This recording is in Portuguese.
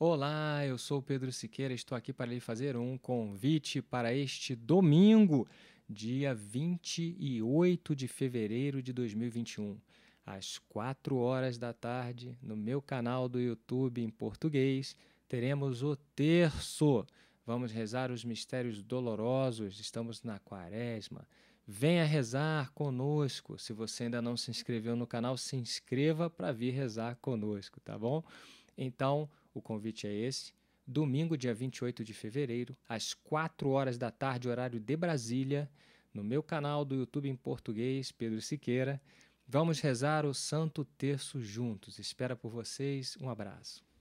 Olá, eu sou Pedro Siqueira, estou aqui para lhe fazer um convite para este domingo, dia 28 de fevereiro de 2021, às 4 horas da tarde, no meu canal do YouTube em português, teremos o terço. Vamos rezar os mistérios dolorosos, estamos na quaresma. Venha rezar conosco. Se você ainda não se inscreveu no canal, se inscreva para vir rezar conosco, tá bom? Então, o convite é esse. Domingo, dia 28 de fevereiro, às 4 horas da tarde, horário de Brasília, no meu canal do YouTube em português, Pedro Siqueira. Vamos rezar o Santo Terço juntos. Espera por vocês. Um abraço.